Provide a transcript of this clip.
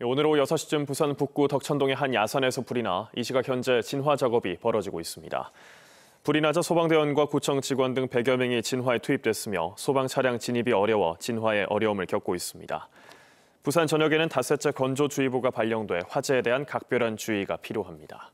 오늘 오후 6시쯤 부산 북구 덕천동의 한 야산에서 불이 나 이 시각 현재 진화 작업이 벌어지고 있습니다. 불이 나자 소방대원과 구청 직원 등 100여 명이 진화에 투입됐으며 소방 차량 진입이 어려워 진화에 어려움을 겪고 있습니다. 부산 전역에는 다섯째 건조주의보가 발령돼 화재에 대한 각별한 주의가 필요합니다.